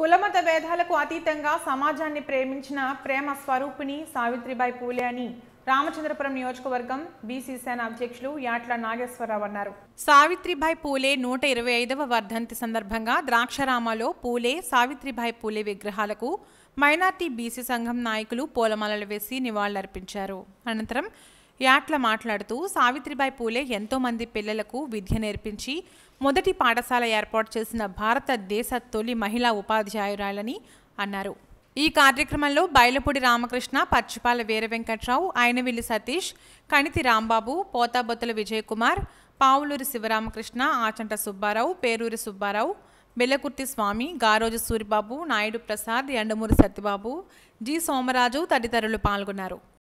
కులమత భేదాలకు అతీతంగా సమాజాన్ని ప్రేమించిన ప్రేమ స్వరూపిణి సావిత్రిబాయి పూలే అని రామచంద్రపురం నియోజకవర్గం బీసీ సేన అధ్యక్షులు యాట్ల నాగేశ్వరరావు అన్నారు సావిత్రిబాయి పూలే నూట ఇరవై ఐదవ వర్ధంతి సందర్భంగా ద్రాక్షరామలో పూలే సావిత్రిబాయి పూలే విగ్రహాలకు మైనార్టీ బీసీ సంఘం నాయకులు పూలమాలలు వేసి నివాళులర్పించారు అనంతరం యాట్ల మాట్లాడుతూ సావిత్రిబాయి పూలే ఎంతోమంది పిల్లలకు విద్య నేర్పించి మొదటి పాఠశాల ఏర్పాటు చేసిన భారతదేశ తొలి మహిళా ఉపాధ్యాయురాలని అన్నారు ఈ కార్యక్రమంలో బయలపూడి రామకృష్ణ పచ్చిపాల వీర వెంకట్రావు ఆయనవిల్లి సతీష్ కణితి రాంబాబు పోతాబొత్తుల విజయకుమార్ పావులూరి శివరామకృష్ణ ఆచంట సుబ్బారావు పేరూరి సుబ్బారావు బెల్లకుర్తి స్వామి గారోజు సూరిబాబు నాయుడు ప్రసాద్ ఎండమూరి సత్యబాబు జి సోమరాజు తదితరులు పాల్గొన్నారు